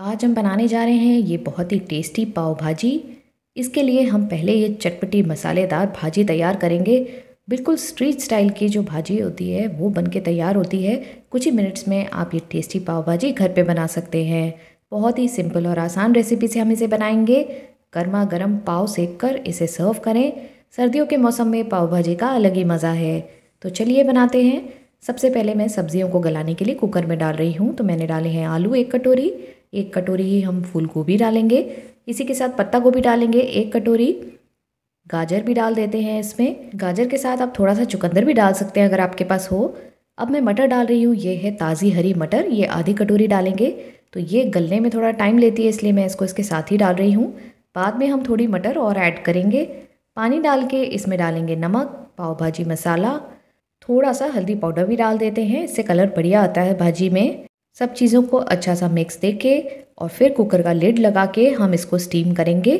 आज हम बनाने जा रहे हैं ये बहुत ही टेस्टी पाव भाजी इसके लिए हम पहले ये चटपटी मसालेदार भाजी तैयार करेंगे बिल्कुल स्ट्रीट स्टाइल की जो भाजी होती है वो बन के तैयार होती है कुछ ही मिनट्स में आप ये टेस्टी पाव भाजी घर पे बना सकते हैं बहुत ही सिंपल और आसान रेसिपी से हम इसे बनाएंगे गर्मा गर्म पाव सेक कर इसे सर्व करें सर्दियों के मौसम में पाव भाजी का अलग ही मज़ा है तो चलिए बनाते हैं सबसे पहले मैं सब्जियों को गलाने के लिए कुकर में डाल रही हूँ तो मैंने डाले हैं आलू एक कटोरी एक कटोरी ही हम फूल गोभी डालेंगे इसी के साथ पत्ता गोभी डालेंगे एक कटोरी गाजर भी डाल देते हैं इसमें गाजर के साथ आप थोड़ा सा चुकंदर भी डाल सकते हैं अगर आपके पास हो अब मैं मटर डाल रही हूँ ये है ताज़ी हरी मटर ये आधी कटोरी डालेंगे तो ये गलने में थोड़ा टाइम लेती है इसलिए मैं इसको इसके साथ ही डाल रही हूँ बाद में हम थोड़ी मटर और ऐड करेंगे पानी डाल के इसमें डालेंगे नमक पाव भाजी मसाला थोड़ा सा हल्दी पाउडर भी डाल देते हैं इससे कलर बढ़िया आता है भाजी में सब चीज़ों को अच्छा सा मिक्स दे के और फिर कुकर का लिड लगा के हम इसको स्टीम करेंगे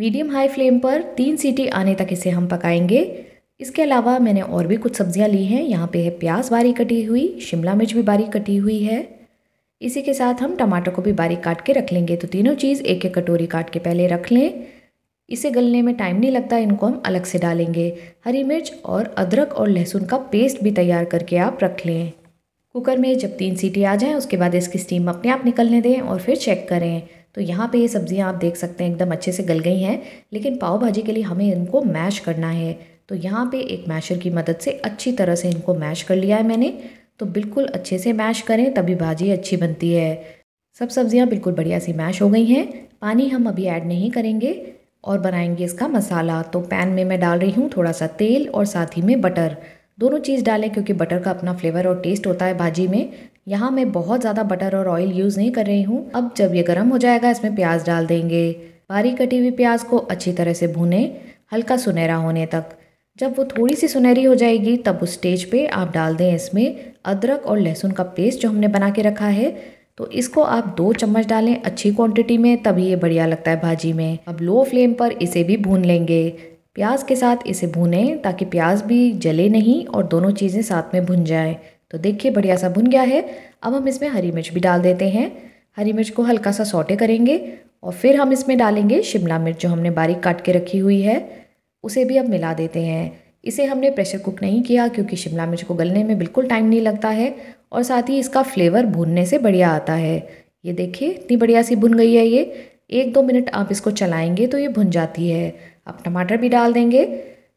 मीडियम हाई फ्लेम पर तीन सीटी आने तक इसे हम पकाएंगे इसके अलावा मैंने और भी कुछ सब्जियां ली हैं यहाँ पे है प्याज बारीक कटी हुई शिमला मिर्च भी बारीक कटी हुई है इसी के साथ हम टमाटर को भी बारीक काट के रख लेंगे तो तीनों चीज़ एक एक कटोरी काट के पहले रख लें इसे गलने में टाइम नहीं लगता इनको हम अलग से डालेंगे हरी मिर्च और अदरक और लहसुन का पेस्ट भी तैयार करके आप रख लें कुकर में जब तीन सीटी आ जाएँ उसके बाद इसकी स्टीम अपने आप निकलने दें और फिर चेक करें तो यहाँ पे ये सब्ज़ियाँ आप देख सकते हैं एकदम अच्छे से गल गई हैं लेकिन पाव भाजी के लिए हमें इनको मैश करना है तो यहाँ पे एक मैशर की मदद से अच्छी तरह से इनको मैश कर लिया है मैंने तो बिल्कुल अच्छे से मैश करें तभी भाजी अच्छी बनती है सब सब्ज़ियाँ बिल्कुल बढ़िया सी मैश हो गई हैं पानी हम अभी ऐड नहीं करेंगे और बनाएंगे इसका मसाला तो पैन में मैं डाल रही हूँ थोड़ा सा तेल और साथ ही में बटर दोनों चीज़ डालें क्योंकि बटर का अपना फ्लेवर और टेस्ट होता है भाजी में यहाँ मैं बहुत ज़्यादा बटर और ऑयल यूज़ नहीं कर रही हूँ अब जब ये गर्म हो जाएगा इसमें प्याज डाल देंगे बारीक कटी हुई प्याज को अच्छी तरह से भूने हल्का सुनहरा होने तक जब वो थोड़ी सी सुनहरी हो जाएगी तब उस स्टेज पे आप डाल दें इसमें अदरक और लहसुन का पेस्ट जो हमने बना के रखा है तो इसको आप दो चम्मच डालें अच्छी क्वांटिटी में तभी ये बढ़िया लगता है भाजी में अब लो फ्लेम पर इसे भी भून लेंगे प्याज के साथ इसे भूनें ताकि प्याज भी जले नहीं और दोनों चीज़ें साथ में भुन जाएं तो देखिए बढ़िया सा भुन गया है अब हम इसमें हरी मिर्च भी डाल देते हैं हरी मिर्च को हल्का सा सोटे करेंगे और फिर हम इसमें डालेंगे शिमला मिर्च जो हमने बारीक काट के रखी हुई है उसे भी अब मिला देते हैं इसे हमने प्रेशर कुक नहीं किया क्योंकि शिमला मिर्च को गलने में बिल्कुल टाइम नहीं लगता है और साथ ही इसका फ्लेवर भुनने से बढ़िया आता है ये देखिए इतनी बढ़िया सी भुन गई है ये एक दो मिनट आप इसको चलाएंगे तो ये भुन जाती है अब टमाटर भी डाल देंगे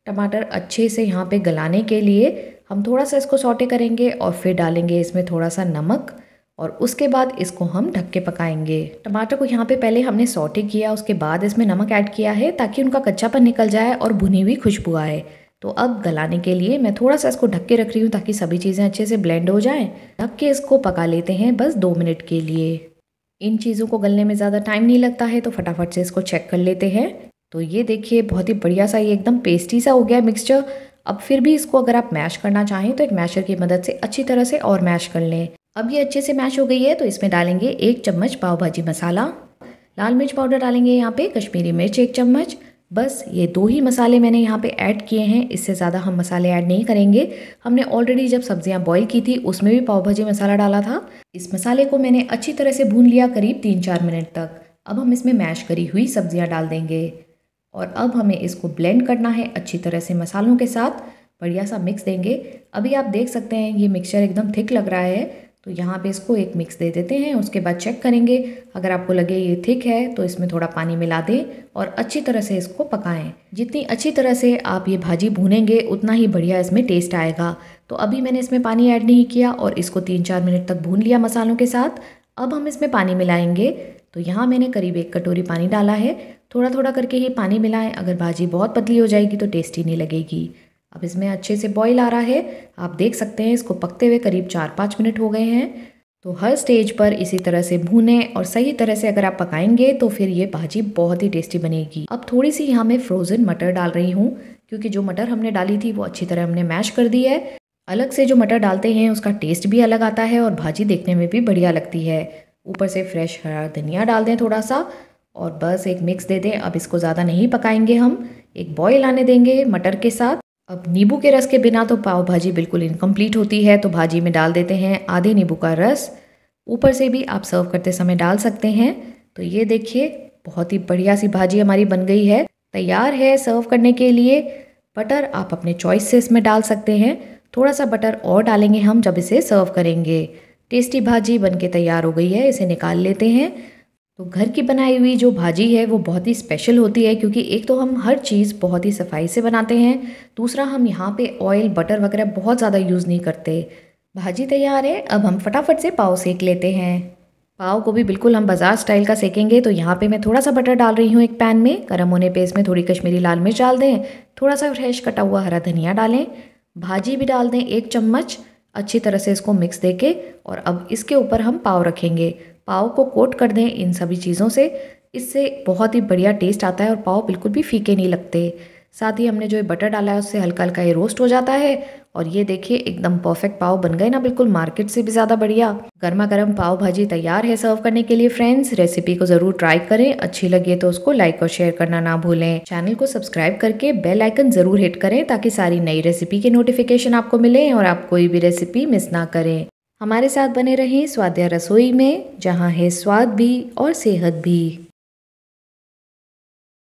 टमाटर अच्छे से यहाँ पे गलाने के लिए हम थोड़ा सा इसको सौटे करेंगे और फिर डालेंगे इसमें थोड़ा सा नमक और उसके बाद इसको हम ढक के पकाएंगे टमाटर को यहाँ पे पहले हमने सौटे किया उसके बाद इसमें नमक ऐड किया है ताकि उनका कच्चापन निकल जाए और भुनी हुई खुशबू आए तो अब गलाने के लिए मैं थोड़ा सा इसको ढक के रख रही हूँ ताकि सभी चीज़ें अच्छे से ब्लेंड हो जाएँ ढक के इसको पका लेते हैं बस दो मिनट के लिए इन चीज़ों को गलने में ज़्यादा टाइम नहीं लगता है तो फटाफट से इसको चेक कर लेते हैं तो ये देखिए बहुत ही बढ़िया सा ये एकदम पेस्टी सा हो गया है मिक्सचर अब फिर भी इसको अगर आप मैश करना चाहें तो एक मैशर की मदद से अच्छी तरह से और मैश कर लें अब ये अच्छे से मैश हो गई है तो इसमें डालेंगे एक चम्मच पाव भाजी मसाला लाल मिर्च पाउडर डालेंगे यहाँ पे कश्मीरी मिर्च एक चम्मच बस ये दो ही मसाले मैंने यहाँ पे ऐड किए हैं इससे ज़्यादा हम मसाले ऐड नहीं करेंगे हमने ऑलरेडी जब सब्जियाँ बॉईल की थी उसमें भी पाव भाजी मसाला डाला था इस मसाले को मैंने अच्छी तरह से भून लिया करीब तीन चार मिनट तक अब हम इसमें मैश करी हुई सब्जियाँ डाल देंगे और अब हमें इसको ब्लेंड करना है अच्छी तरह से मसालों के साथ बढ़िया सा मिक्स देंगे अभी आप देख सकते हैं ये मिक्सचर एकदम थिक लग रहा है तो यहाँ पे इसको एक मिक्स दे देते हैं उसके बाद चेक करेंगे अगर आपको लगे ये थिक है तो इसमें थोड़ा पानी मिला दें और अच्छी तरह से इसको पकाएं जितनी अच्छी तरह से आप ये भाजी भूनेंगे उतना ही बढ़िया इसमें टेस्ट आएगा तो अभी मैंने इसमें पानी ऐड नहीं किया और इसको तीन चार मिनट तक भून लिया मसालों के साथ अब हम इसमें पानी मिलाएंगे तो यहाँ मैंने करीब एक कटोरी पानी डाला है थोड़ा थोड़ा करके ही पानी मिलाएं अगर भाजी बहुत पतली हो जाएगी तो टेस्टी नहीं लगेगी अब इसमें अच्छे से बॉईल आ रहा है आप देख सकते हैं इसको पकते हुए करीब चार पाँच मिनट हो गए हैं तो हर स्टेज पर इसी तरह से भूने और सही तरह से अगर आप पकाएंगे तो फिर ये भाजी बहुत ही टेस्टी बनेगी अब थोड़ी सी यहाँ मैं फ्रोज़न मटर डाल रही हूँ क्योंकि जो मटर हमने डाली थी वो अच्छी तरह हमने मैश कर दी है अलग से जो मटर डालते हैं उसका टेस्ट भी अलग आता है और भाजी देखने में भी बढ़िया लगती है ऊपर से फ्रेश हरा धनिया डाल दें थोड़ा सा और बस एक मिक्स दे दें अब इसको ज़्यादा नहीं पकाएंगे हम एक बॉयल आने देंगे मटर के साथ अब नींबू के रस के बिना तो पाव भाजी बिल्कुल इनकम्प्लीट होती है तो भाजी में डाल देते हैं आधे नींबू का रस ऊपर से भी आप सर्व करते समय डाल सकते हैं तो ये देखिए बहुत ही बढ़िया सी भाजी हमारी बन गई है तैयार है सर्व करने के लिए बटर आप अपने चॉइस से इसमें डाल सकते हैं थोड़ा सा बटर और डालेंगे हम जब इसे सर्व करेंगे टेस्टी भाजी बनके तैयार हो गई है इसे निकाल लेते हैं तो घर की बनाई हुई जो भाजी है वो बहुत ही स्पेशल होती है क्योंकि एक तो हम हर चीज़ बहुत ही सफाई से बनाते हैं दूसरा हम यहाँ पे ऑयल बटर वगैरह बहुत ज़्यादा यूज़ नहीं करते भाजी तैयार है अब हम फटाफट से पाव सेक लेते हैं पाव को भी बिल्कुल हम बाज़ार स्टाइल का सेकेंगे तो यहाँ पे मैं थोड़ा सा बटर डाल रही हूँ एक पैन में गर्म होने पे इसमें थोड़ी कश्मीरी लाल मिर्च डाल दें थोड़ा सा फ्रेश कटा हुआ हरा धनिया डालें भाजी भी डाल दें एक चम्मच अच्छी तरह से इसको मिक्स देके और अब इसके ऊपर हम पाव रखेंगे पाव को कोट कर दें इन सभी चीज़ों से इससे बहुत ही बढ़िया टेस्ट आता है और पाव बिल्कुल भी फीके नहीं लगते साथ ही हमने जो ये बटर डाला है उससे हल्का हल्का ये रोस्ट हो जाता है और ये देखिए एकदम परफेक्ट पाव बन गए ना बिल्कुल मार्केट से भी ज़्यादा बढ़िया गर्मा गर्म पाव भाजी तैयार है सर्व करने के लिए फ्रेंड्स रेसिपी को ज़रूर ट्राई करें अच्छी लगे तो उसको लाइक और शेयर करना ना भूलें चैनल को सब्सक्राइब करके बेल आइकन ज़रूर हिट करें ताकि सारी नई रेसिपी के नोटिफिकेशन आपको मिले और आप कोई भी रेसिपी मिस ना करें हमारे साथ बने रहें स्वाद्या रसोई में जहाँ है स्वाद भी और सेहत भी